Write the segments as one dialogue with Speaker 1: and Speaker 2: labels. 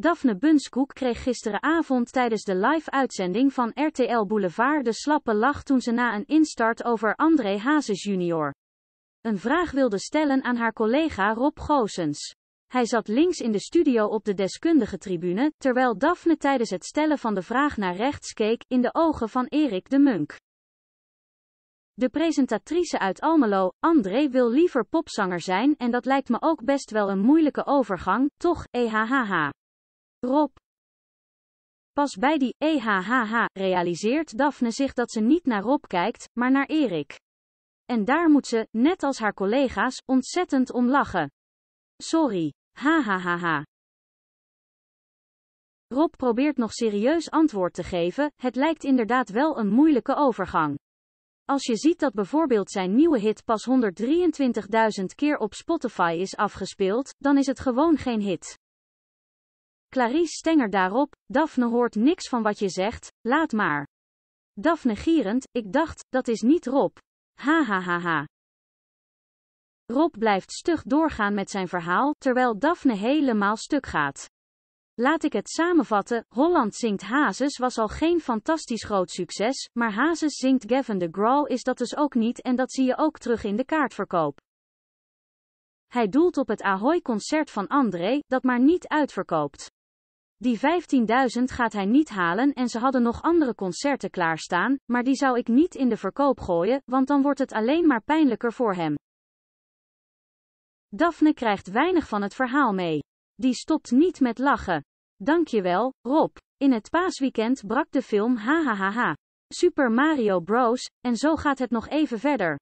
Speaker 1: Daphne Bunskoek kreeg gisteravond tijdens de live-uitzending van RTL Boulevard de slappe lach toen ze na een instart over André Hazes jr. een vraag wilde stellen aan haar collega Rob Goosens. Hij zat links in de studio op de deskundige tribune, terwijl Daphne tijdens het stellen van de vraag naar rechts keek, in de ogen van Erik de Munk. De presentatrice uit Almelo, André wil liever popzanger zijn en dat lijkt me ook best wel een moeilijke overgang, toch, ehahaha. Rob. Pas bij die EHHH realiseert Daphne zich dat ze niet naar Rob kijkt, maar naar Erik. En daar moet ze, net als haar collega's, ontzettend om lachen. Sorry. Hahaha. Rob probeert nog serieus antwoord te geven, het lijkt inderdaad wel een moeilijke overgang. Als je ziet dat bijvoorbeeld zijn nieuwe hit pas 123.000 keer op Spotify is afgespeeld, dan is het gewoon geen hit. Clarice Stenger daarop, Daphne hoort niks van wat je zegt, laat maar. Daphne gierend, ik dacht, dat is niet Rob. Ha ha ha ha. Rob blijft stug doorgaan met zijn verhaal, terwijl Daphne helemaal stuk gaat. Laat ik het samenvatten, Holland zingt Hazes was al geen fantastisch groot succes, maar Hazes zingt Gavin de Graal is dat dus ook niet en dat zie je ook terug in de kaartverkoop. Hij doelt op het Ahoy-concert van André, dat maar niet uitverkoopt. Die 15.000 gaat hij niet halen en ze hadden nog andere concerten klaarstaan, maar die zou ik niet in de verkoop gooien, want dan wordt het alleen maar pijnlijker voor hem. Daphne krijgt weinig van het verhaal mee. Die stopt niet met lachen. Dankjewel, Rob. In het paasweekend brak de film Hahaha Super Mario Bros. en zo gaat het nog even verder.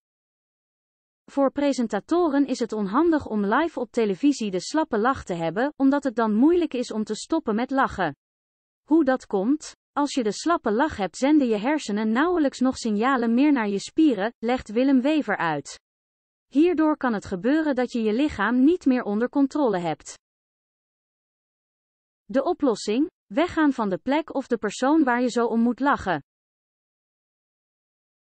Speaker 1: Voor presentatoren is het onhandig om live op televisie de slappe lach te hebben, omdat het dan moeilijk is om te stoppen met lachen. Hoe dat komt? Als je de slappe lach hebt, zenden je hersenen nauwelijks nog signalen meer naar je spieren, legt Willem Wever uit. Hierdoor kan het gebeuren dat je je lichaam niet meer onder controle hebt. De oplossing? Weggaan van de plek of de persoon waar je zo om moet lachen.